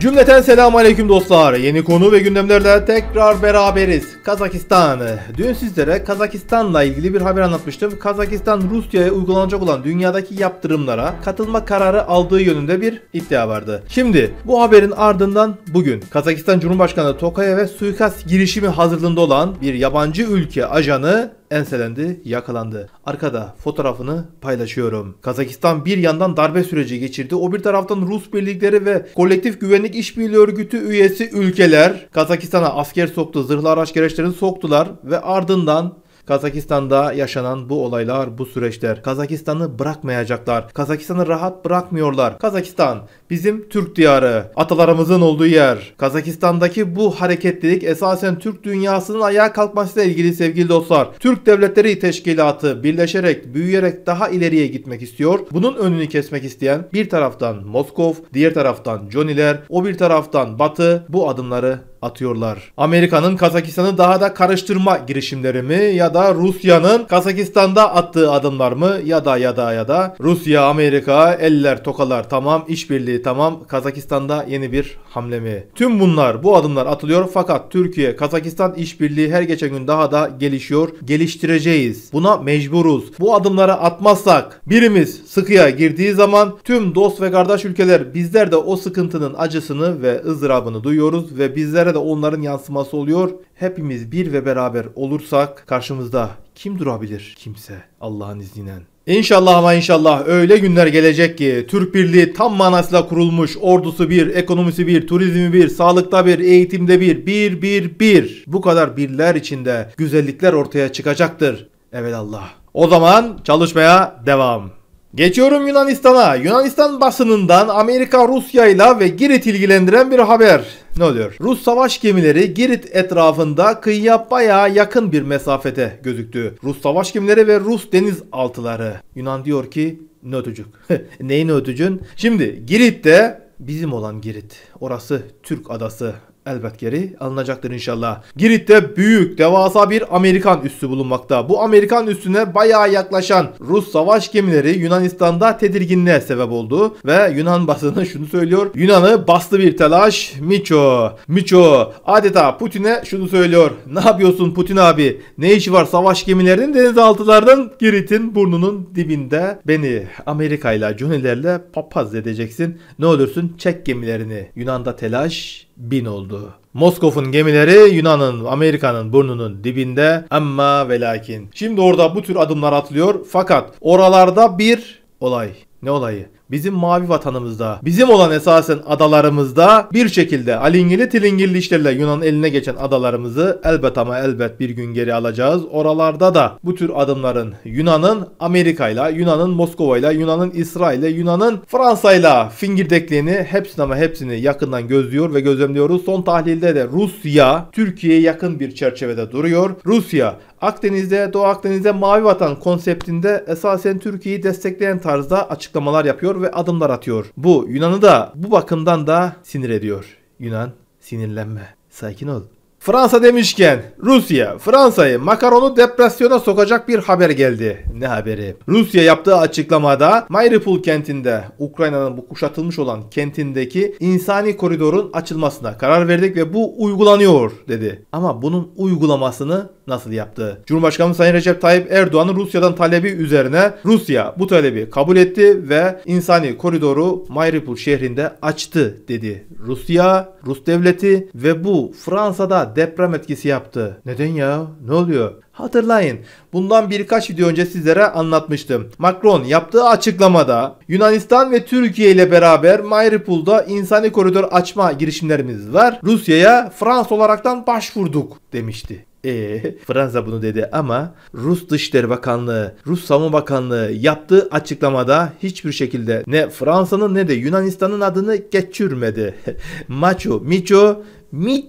Cümleten selam aleyküm dostlar. Yeni konu ve gündemlerle tekrar beraberiz. Kazakistan. Dün sizlere Kazakistan'la ilgili bir haber anlatmıştım. Kazakistan Rusya'ya uygulanacak olan dünyadaki yaptırımlara katılma kararı aldığı yönünde bir iddia vardı. Şimdi bu haberin ardından bugün Kazakistan Cumhurbaşkanı ve suikast girişimi hazırlığında olan bir yabancı ülke ajanı enselendi, yakalandı. Arkada fotoğrafını paylaşıyorum. Kazakistan bir yandan darbe süreci geçirdi. O bir taraftan Rus birlikleri ve Kolektif Güvenlik işbirliği Örgütü üyesi ülkeler Kazakistan'a asker soktu, zırhlı araç gereç süreçleri soktular ve ardından Kazakistan'da yaşanan bu olaylar, bu süreçler Kazakistan'ı bırakmayacaklar. Kazakistan'ı rahat bırakmıyorlar. Kazakistan Bizim Türk diyarı, atalarımızın olduğu yer. Kazakistan'daki bu hareketlilik esasen Türk dünyasının ayağa kalkmasıyla ilgili sevgili dostlar. Türk Devletleri Teşkilatı birleşerek, büyüyerek daha ileriye gitmek istiyor. Bunun önünü kesmek isteyen bir taraftan Moskov, diğer taraftan Johnny'ler, o bir taraftan Batı bu adımları atıyorlar. Amerika'nın Kazakistan'ı daha da karıştırma girişimleri mi ya da Rusya'nın Kazakistan'da attığı adımlar mı ya da ya da ya da Rusya, Amerika eller tokalar tamam işbirliği tamam Kazakistan'da yeni bir hamle mi? Tüm bunlar bu adımlar atılıyor fakat Türkiye Kazakistan işbirliği her geçen gün daha da gelişiyor. Geliştireceğiz. Buna mecburuz. Bu adımları atmazsak birimiz sıkıya girdiği zaman tüm dost ve kardeş ülkeler bizler de o sıkıntının acısını ve ızdırabını duyuyoruz ve bizlere de onların yansıması oluyor. Hepimiz bir ve beraber olursak karşımızda kim durabilir? Kimse Allah'ın izniyle. İnşallah ama inşallah öyle günler gelecek ki Türk Birliği tam manasıyla kurulmuş ordusu bir, ekonomisi bir, turizmi bir, sağlıkta bir, eğitimde bir, bir, bir, bir. Bu kadar birler içinde güzellikler ortaya çıkacaktır. Evet Allah. O zaman çalışmaya devam. Geçiyorum Yunanistan'a. Yunanistan basınından Amerika Rusya'yla ve Girit ilgilendiren bir haber. Ne oluyor? Rus savaş gemileri Girit etrafında kıyıya baya yakın bir mesafede gözüktü. Rus savaş gemileri ve Rus denizaltıları. Yunan diyor ki ne Neyin ötücün? Şimdi Girit'te bizim olan Girit. Orası Türk adası elbet geri alınacaktır inşallah. Girit'te büyük, devasa bir Amerikan üssü bulunmakta. Bu Amerikan üssüne bayağı yaklaşan Rus savaş gemileri Yunanistan'da tedirginliğe sebep oldu ve Yunan basını şunu söylüyor. Yunan'ı bastı bir telaş Miço. Miço adeta Putin'e şunu söylüyor. Ne yapıyorsun Putin abi? Ne işi var savaş gemilerinin denizaltılarının Girit'in burnunun dibinde beni Amerika'yla, Cunilerle papaz edeceksin. Ne olursun çek gemilerini. Yunan'da telaş, bin oldu. Moskov'un gemileri Yunan'ın, Amerika'nın burnunun dibinde ama velakin. Şimdi orada bu tür adımlar atılıyor fakat oralarda bir olay. Ne olayı? bizim mavi vatanımızda, bizim olan esasen adalarımızda bir şekilde alingili tilingilli işlerle Yunan'ın eline geçen adalarımızı elbet ama elbet bir gün geri alacağız. Oralarda da bu tür adımların Yunan'ın Amerika'yla, Yunan'ın Moskova'yla, Yunan'ın İsrail'le, Yunan'ın Fransa'yla fingirdekliğini hepsini ama hepsini yakından gözlüyor ve gözlemliyoruz. Son tahlilde de Rusya Türkiye'ye yakın bir çerçevede duruyor. Rusya Akdeniz'de, Doğu Akdeniz'de mavi vatan konseptinde esasen Türkiye'yi destekleyen tarzda açıklamalar yapıyor ve adımlar atıyor. Bu Yunan'ı da bu bakımdan da sinir ediyor. Yunan sinirlenme. Sakin ol. Fransa demişken Rusya, Fransa'yı makaronu depresyona sokacak bir haber geldi. Ne haberi? Rusya yaptığı açıklamada Mariupol kentinde Ukrayna'nın bu kuşatılmış olan kentindeki insani koridorun açılmasına karar verdik ve bu uygulanıyor dedi. Ama bunun uygulamasını nasıl yaptı? Cumhurbaşkanı Sayın Recep Tayyip Erdoğan'ın Rusya'dan talebi üzerine Rusya bu talebi kabul etti ve insani koridoru Mariupol şehrinde açtı dedi. Rusya, Rus devleti ve bu Fransa'da deprem etkisi yaptı. Neden ya? Ne oluyor? Hatırlayın bundan birkaç video önce sizlere anlatmıştım. Macron yaptığı açıklamada Yunanistan ve Türkiye ile beraber Mayripul'da insani koridor açma girişimlerimiz var. Rusya'ya Fransa olaraktan başvurduk demişti. Ee, Fransa bunu dedi ama Rus Dışişleri Bakanlığı, Rus Savunma Bakanlığı yaptığı açıklamada hiçbir şekilde ne Fransa'nın ne de Yunanistan'ın adını geçirmedi. Macho, Micho, Mit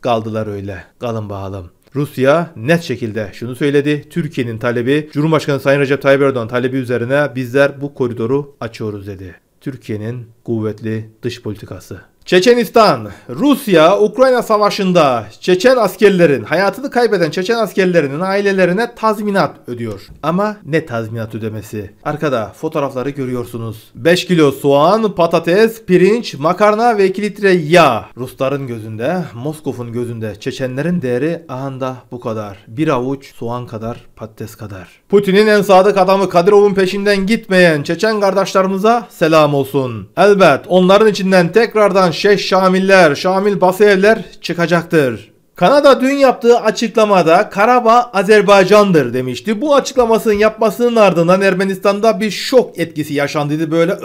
kaldılar öyle. Kalın bakalım. Rusya net şekilde şunu söyledi. Türkiye'nin talebi, Cumhurbaşkanı Sayın Recep Tayyip Erdoğan talebi üzerine bizler bu koridoru açıyoruz dedi. Türkiye'nin kuvvetli dış politikası. Çeçenistan, Rusya-Ukrayna savaşında Çeçen askerlerin, hayatını kaybeden Çeçen askerlerinin ailelerine tazminat ödüyor. Ama ne tazminat ödemesi? Arkada fotoğrafları görüyorsunuz. 5 kilo soğan, patates, pirinç, makarna ve 2 litre yağ. Rusların gözünde, Moskov'un gözünde Çeçenlerin değeri ahanda bu kadar. Bir avuç soğan kadar, patates kadar. Putin'in en sadık adamı Kadirov'un peşinden gitmeyen Çeçen kardeşlerimize selam olsun. Elbet onların içinden tekrardan Şeyh Şamiller, Şamil Basevler çıkacaktır. Kanada dün yaptığı açıklamada Karabağ Azerbaycan'dır demişti. Bu açıklamasının yapmasının ardından Ermenistan'da bir şok etkisi yaşandıydı böyle.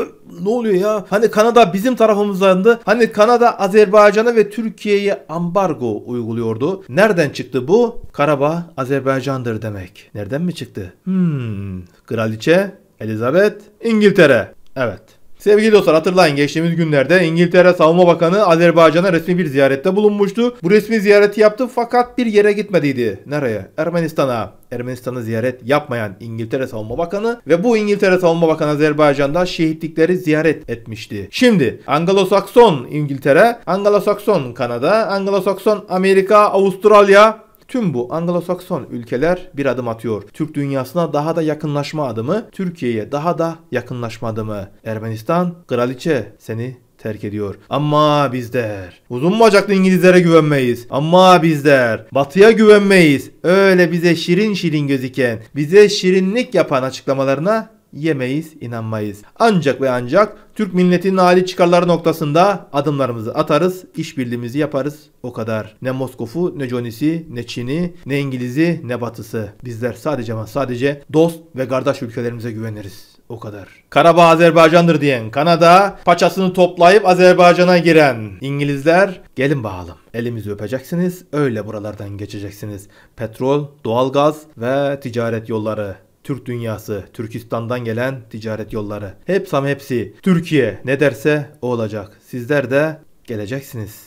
Ne oluyor ya? Hani Kanada bizim tarafımızdandı. Hani Kanada Azerbaycan'a ve Türkiye'ye ambargo uyguluyordu. Nereden çıktı bu? Karabağ Azerbaycan'dır demek. Nereden mi çıktı? Hmm. Kraliçe Elizabeth İngiltere. Evet. Sevgili dostlar hatırlayın geçtiğimiz günlerde İngiltere Savunma Bakanı Azerbaycan'a resmi bir ziyarette bulunmuştu. Bu resmi ziyareti yaptı fakat bir yere gitmediydi. Nereye? Ermenistan'a. Ermenistan'ı ziyaret yapmayan İngiltere Savunma Bakanı ve bu İngiltere Savunma Bakanı Azerbaycan'da şehitlikleri ziyaret etmişti. Şimdi Anglo-Sakson İngiltere, Anglo-Sakson Kanada, Anglo-Sakson Amerika, Avustralya Tüm bu Anglo-Sakson ülkeler bir adım atıyor. Türk dünyasına daha da yakınlaşma adımı, Türkiye'ye daha da yakınlaşma adımı. Ermenistan, kraliçe seni terk ediyor. Ama bizler uzun bacaklı İngilizlere güvenmeyiz. Ama bizler batıya güvenmeyiz. Öyle bize şirin şirin gözüken, bize şirinlik yapan açıklamalarına yemeyiz, inanmayız. Ancak ve ancak Türk milletinin hali çıkarları noktasında adımlarımızı atarız, işbirliğimizi yaparız o kadar. Ne Moskof'u, ne Jonisi, ne Çin'i, ne İngiliz'i, ne Batı'sı. Bizler sadece ama sadece dost ve kardeş ülkelerimize güveniriz. O kadar. Karabağ Azerbaycan'dır diyen Kanada, paçasını toplayıp Azerbaycan'a giren İngilizler, gelin bakalım. Elimizi öpeceksiniz, öyle buralardan geçeceksiniz. Petrol, doğalgaz ve ticaret yolları Türk dünyası, Türkistan'dan gelen ticaret yolları. Hepsam hepsi Türkiye ne derse o olacak. Sizler de geleceksiniz.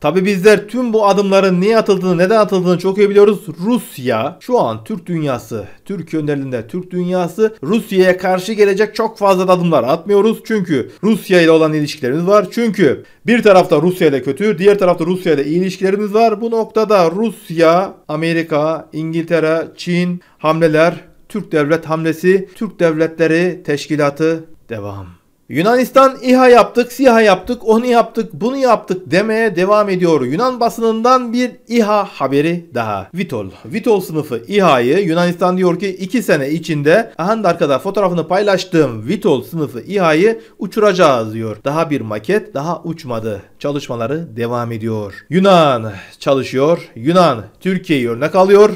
Tabi bizler tüm bu adımların niye atıldığını, neden atıldığını çok iyi biliyoruz. Rusya şu an Türk dünyası, Türk önerilerinde Türk dünyası Rusya'ya karşı gelecek çok fazla adımlar atmıyoruz. Çünkü Rusya ile olan ilişkilerimiz var. Çünkü bir tarafta Rusya ile kötü, diğer tarafta Rusya ile iyi ilişkilerimiz var. Bu noktada Rusya, Amerika, İngiltere, Çin hamleler Türk Devlet Hamlesi, Türk Devletleri Teşkilatı devam. Yunanistan İHA yaptık, SİHA yaptık, onu yaptık, bunu yaptık demeye devam ediyor. Yunan basınından bir İHA haberi daha. Vitol. Vitol sınıfı İHA'yı Yunanistan diyor ki 2 sene içinde Ahandarka'da fotoğrafını paylaştığım Vitol sınıfı İHA'yı uçuracağız diyor. Daha bir maket daha uçmadı. Çalışmaları devam ediyor. Yunan çalışıyor. Yunan Türkiye'yi örnek alıyor.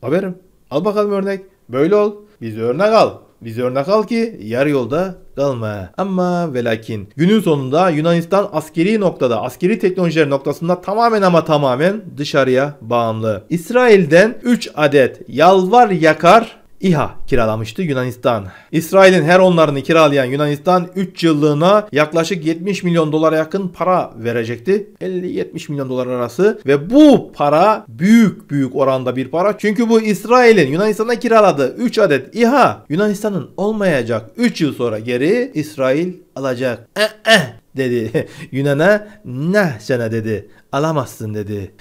Haberim. Al bakalım örnek. Böyle ol, bizi örnek al. Biz örnek al ki yarı yolda kalma. Ama ve lakin günün sonunda Yunanistan askeri noktada, askeri teknolojiler noktasında tamamen ama tamamen dışarıya bağımlı. İsrail'den 3 adet yalvar yakar İHA kiralamıştı Yunanistan. İsrail'in her onlarını kiralayan Yunanistan 3 yıllığına yaklaşık 70 milyon dolara yakın para verecekti. 50-70 milyon dolar arası ve bu para büyük büyük oranda bir para. Çünkü bu İsrail'in Yunanistan'a kiraladığı 3 adet İHA Yunanistan'ın olmayacak 3 yıl sonra geri İsrail alacak. Eh eh dedi Yunan'a ne sene dedi alamazsın dedi.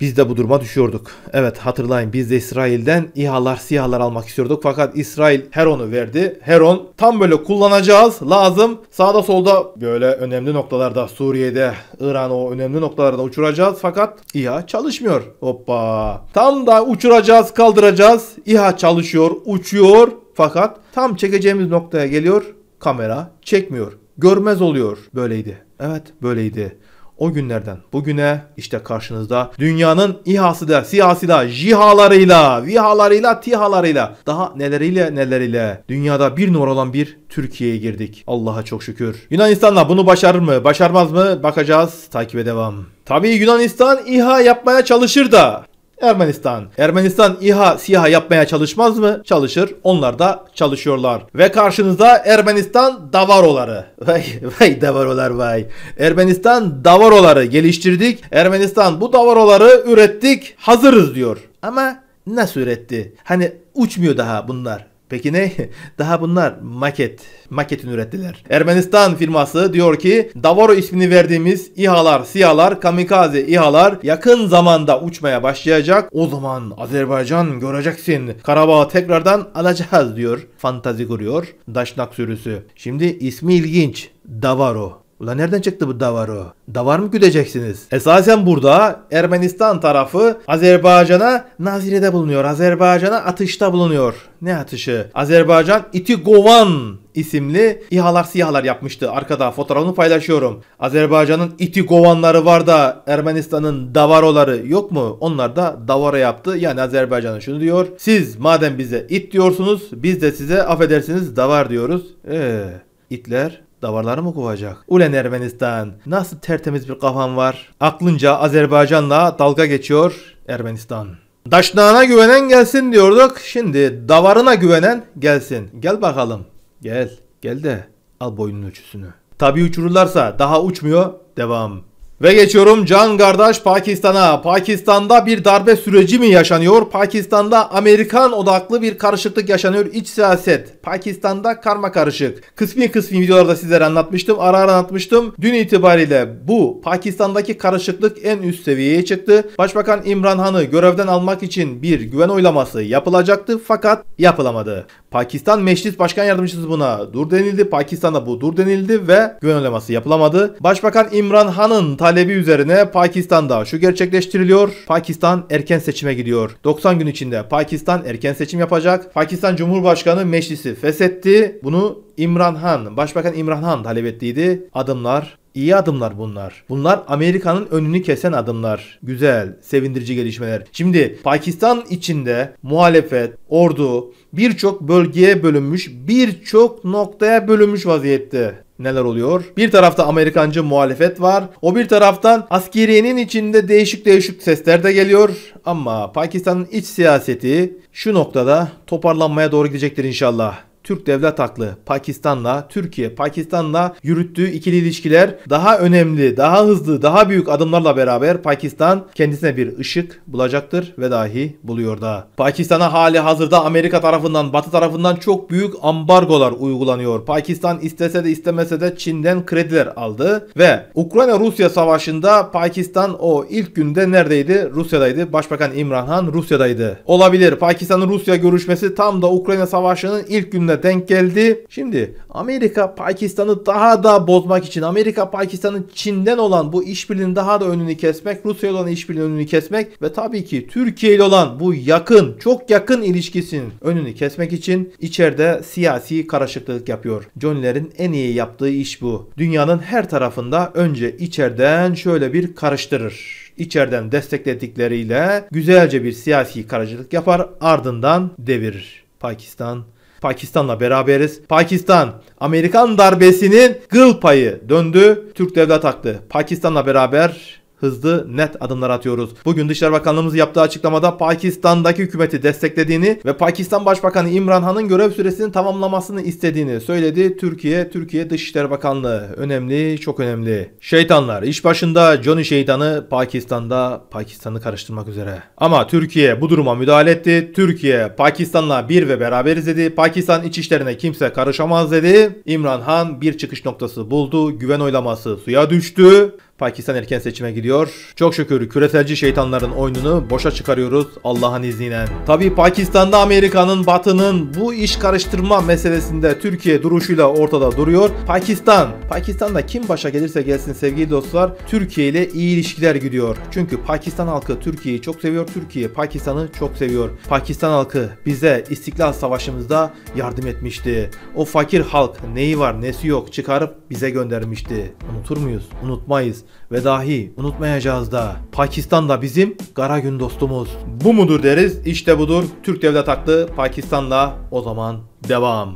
Biz de bu duruma düşüyorduk. Evet hatırlayın biz de İsrail'den İHA'lar SİHA'lar almak istiyorduk. Fakat İsrail Heron'u verdi. Heron tam böyle kullanacağız lazım. Sağda solda böyle önemli noktalarda Suriye'de İran o önemli noktalarda uçuracağız. Fakat İHA çalışmıyor. Hoppa. Tam da uçuracağız kaldıracağız. İHA çalışıyor uçuyor. Fakat tam çekeceğimiz noktaya geliyor. Kamera çekmiyor. Görmez oluyor. Böyleydi. Evet böyleydi. O günlerden bugüne işte karşınızda dünyanın ihası da, siyasi da, jihalarıyla vihalarıyla tihalarıyla daha neleriyle neleriyle dünyada bir numara olan bir Türkiye'ye girdik. Allah'a çok şükür. Yunanistan'la bunu başarır mı, başarmaz mı bakacağız. Takibe devam. Tabii Yunanistan İHA yapmaya çalışır da Ermenistan. Ermenistan İHA SİHA yapmaya çalışmaz mı? Çalışır. Onlar da çalışıyorlar. Ve karşınızda Ermenistan davaroları. Vay vay davarolar vay. Ermenistan davaroları geliştirdik. Ermenistan bu davaroları ürettik. Hazırız diyor. Ama nasıl üretti? Hani uçmuyor daha bunlar. Peki ne? Daha bunlar maket. Maketin ürettiler. Ermenistan firması diyor ki Davoro ismini verdiğimiz İHA'lar, SİHA'lar, kamikaze İHA'lar yakın zamanda uçmaya başlayacak. O zaman Azerbaycan göreceksin. Karabağ'ı tekrardan alacağız diyor. Fantazi kuruyor. Daşnak sürüsü. Şimdi ismi ilginç. Davaro. Ulan nereden çıktı bu davarı? Davar mı güdeceksiniz? Esasen burada Ermenistan tarafı Azerbaycan'a nazirede bulunuyor. Azerbaycan'a atışta bulunuyor. Ne atışı? Azerbaycan Itigovan isimli İHA'lar SİHA'lar yapmıştı. Arkada fotoğrafını paylaşıyorum. Azerbaycan'ın Itigovanları var da Ermenistan'ın Davaroları yok mu? Onlar da Davara yaptı. Yani Azerbaycan'ın şunu diyor. Siz madem bize it diyorsunuz biz de size affedersiniz Davar diyoruz. Eee itler Davarları mı kovacak? Ulen Ermenistan nasıl tertemiz bir kafan var. Aklınca Azerbaycan'la dalga geçiyor Ermenistan. Daşnağına güvenen gelsin diyorduk. Şimdi davarına güvenen gelsin. Gel bakalım. Gel. Gel de al boynun ölçüsünü. Tabi uçururlarsa daha uçmuyor. Devam. Ve geçiyorum can kardeş Pakistan'a. Pakistan'da bir darbe süreci mi yaşanıyor? Pakistan'da Amerikan odaklı bir karışıklık yaşanıyor. İç siyaset. Pakistan'da karma karışık. Kısmi kısmi videolarda sizlere anlatmıştım. Ara ara anlatmıştım. Dün itibariyle bu Pakistan'daki karışıklık en üst seviyeye çıktı. Başbakan İmran Han'ı görevden almak için bir güven oylaması yapılacaktı fakat yapılamadı. Pakistan Meclis Başkan Yardımcısı buna dur denildi. Pakistan'a bu dur denildi ve güven oylaması yapılamadı. Başbakan İmran Han'ın talebi üzerine Pakistan'da şu gerçekleştiriliyor. Pakistan erken seçime gidiyor. 90 gün içinde Pakistan erken seçim yapacak. Pakistan Cumhurbaşkanı meclisi feshetti. Bunu İmran Han, Başbakan İmran Han talep ettiydi. Adımlar İyi adımlar bunlar. Bunlar Amerika'nın önünü kesen adımlar. Güzel, sevindirici gelişmeler. Şimdi Pakistan içinde muhalefet, ordu birçok bölgeye bölünmüş, birçok noktaya bölünmüş vaziyette neler oluyor? Bir tarafta Amerikancı muhalefet var. O bir taraftan askeriyenin içinde değişik değişik sesler de geliyor. Ama Pakistan'ın iç siyaseti şu noktada toparlanmaya doğru gidecektir inşallah. Türk devlet aklı Pakistan'la, Türkiye Pakistan'la yürüttüğü ikili ilişkiler daha önemli, daha hızlı, daha büyük adımlarla beraber Pakistan kendisine bir ışık bulacaktır ve dahi buluyor da. Pakistan'a hali hazırda Amerika tarafından, Batı tarafından çok büyük ambargolar uygulanıyor. Pakistan istese de istemese de Çin'den krediler aldı ve Ukrayna-Rusya savaşında Pakistan o ilk günde neredeydi? Rusya'daydı. Başbakan İmran Han Rusya'daydı. Olabilir. Pakistan'ın Rusya görüşmesi tam da Ukrayna savaşının ilk günleri seçimlerine denk geldi. Şimdi Amerika Pakistan'ı daha da bozmak için Amerika Pakistan'ın Çin'den olan bu işbirliğinin daha da önünü kesmek, Rusya olan işbirliğinin önünü kesmek ve tabii ki Türkiye ile olan bu yakın, çok yakın ilişkisinin önünü kesmek için içeride siyasi karışıklık yapıyor. Johnny'lerin en iyi yaptığı iş bu. Dünyanın her tarafında önce içeriden şöyle bir karıştırır içeriden destekledikleriyle güzelce bir siyasi karacılık yapar ardından devirir. Pakistan Pakistan'la beraberiz. Pakistan Amerikan darbesinin gıl payı döndü. Türk devlet haklı. Pakistan'la beraber hızlı net adımlar atıyoruz. Bugün Dışişleri Bakanlığımız yaptığı açıklamada Pakistan'daki hükümeti desteklediğini ve Pakistan Başbakanı İmran Han'ın görev süresini tamamlamasını istediğini söyledi. Türkiye, Türkiye Dışişleri Bakanlığı. Önemli, çok önemli. Şeytanlar. iş başında Johnny Şeytanı Pakistan'da Pakistan'ı karıştırmak üzere. Ama Türkiye bu duruma müdahale etti. Türkiye Pakistan'la bir ve beraberiz dedi. Pakistan iç işlerine kimse karışamaz dedi. İmran Han bir çıkış noktası buldu. Güven oylaması suya düştü. Pakistan erken seçime gidiyor. Çok şükür küreselci şeytanların oyununu boşa çıkarıyoruz Allah'ın izniyle. Tabi Pakistan'da Amerika'nın batının bu iş karıştırma meselesinde Türkiye duruşuyla ortada duruyor. Pakistan, Pakistan'da kim başa gelirse gelsin sevgili dostlar Türkiye ile iyi ilişkiler gidiyor. Çünkü Pakistan halkı Türkiye'yi çok seviyor. Türkiye Pakistan'ı çok seviyor. Pakistan halkı bize İstiklal Savaşımızda yardım etmişti. O fakir halk neyi var nesi yok çıkarıp bize göndermişti. Unutur muyuz? Unutmayız ve dahi unutmayacağız da Pakistan da bizim kara gün dostumuz. Bu mudur deriz işte budur Türk Devlet Aklı Pakistan'la o zaman devam.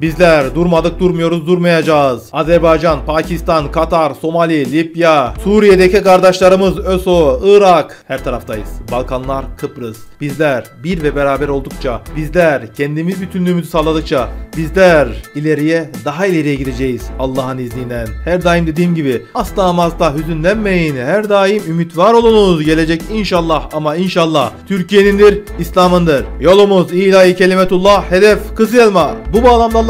Bizler durmadık durmuyoruz durmayacağız. Azerbaycan, Pakistan, Katar, Somali, Libya, Suriye'deki kardeşlerimiz ÖSO, Irak her taraftayız. Balkanlar, Kıbrıs. Bizler bir ve beraber oldukça, bizler kendimiz bütünlüğümüzü sağladıkça, bizler ileriye daha ileriye gideceğiz Allah'ın izniyle. Her daim dediğim gibi asla ama asla hüzünlenmeyin. Her daim ümit var olunuz. Gelecek inşallah ama inşallah Türkiye'nindir, İslam'ındır. Yolumuz ilahi kelimetullah, hedef elma. Bu bağlamda